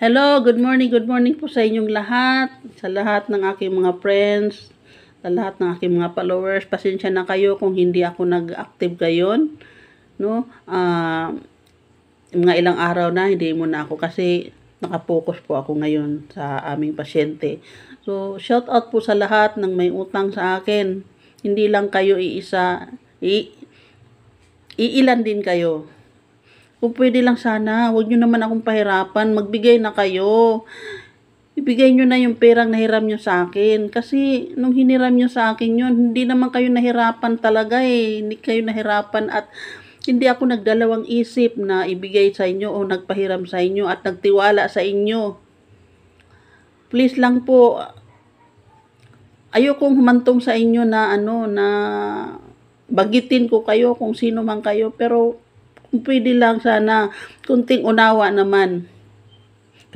Hello, good morning, good morning po sa inyong lahat, sa lahat ng aking mga friends, sa lahat ng aking mga followers. Pasensya na kayo kung hindi ako nag-active ngayon. No? Uh, mga ilang araw na, hindi mo na ako kasi nakapokus po ako ngayon sa aming pasyente. So, shout out po sa lahat ng may utang sa akin. Hindi lang kayo iisa, i iilan din kayo kung pwede lang sana, huwag nyo naman akong pahirapan. Magbigay na kayo. Ibigay nyo na yung perang nahiram nyo sa akin. Kasi nung hiniram nyo sa akin yun, hindi naman kayo nahirapan talaga eh. Hindi kayo nahirapan at hindi ako nagdalawang isip na ibigay sa inyo o nagpahiram sa inyo at nagtiwala sa inyo. Please lang po, ayokong humantong sa inyo na ano, na bagitin ko kayo kung sino man kayo, pero pwede lang sana kunting unawa naman.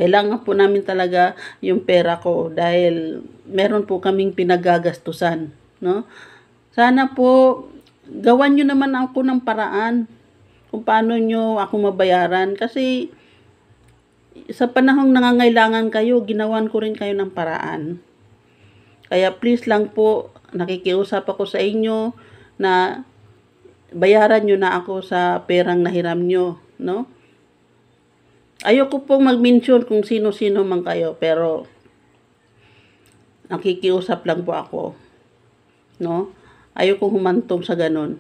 Kailangan po namin talaga yung pera ko dahil meron po kaming pinagagastusan, no? Sana po gawan niyo naman ako ng paraan kung paano niyo ako mabayaran kasi sa panahong nangangailangan kayo, ginawan ko rin kayo ng paraan. Kaya please lang po, nakikiusap ako sa inyo na bayaran nyo na ako sa perang nahiram nyo, no? Ayoko pong mag-mention kung sino-sino man kayo, pero nakikiusap lang po ako, no? Ayoko humantong sa ganun.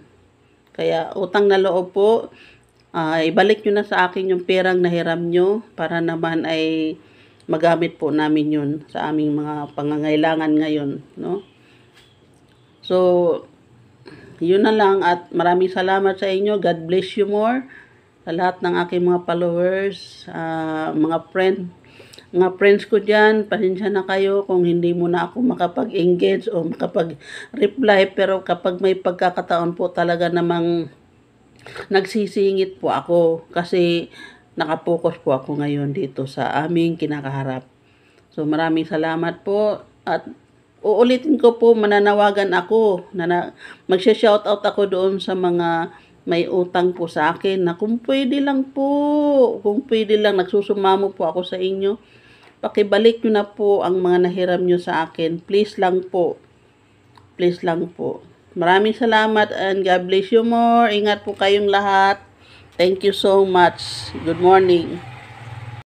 Kaya utang na loob po, uh, ibalik nyo na sa akin yung perang nahiram nyo para naman ay magamit po namin yun sa aming mga pangangailangan ngayon, no? So, yun na lang at maraming salamat sa inyo. God bless you more sa lahat ng aking mga followers, uh, mga friend, mga friends ko dyan, pasensya na kayo kung hindi mo na ako makapag-engage o makapag-reply pero kapag may pagkakataon po talaga namang nagsisingit po ako kasi nakapokus po ako ngayon dito sa aming kinakaharap. So maraming salamat po at uulitin ko po, mananawagan ako. Nana, magsha-shoutout ako doon sa mga may utang po sa akin na kung pwede lang po, kung pwede lang, nagsusumamo po ako sa inyo. Pakibalik nyo na po ang mga nahiram nyo sa akin. Please lang po. Please lang po. Maraming salamat and God bless you more. Ingat po kayong lahat. Thank you so much. Good morning.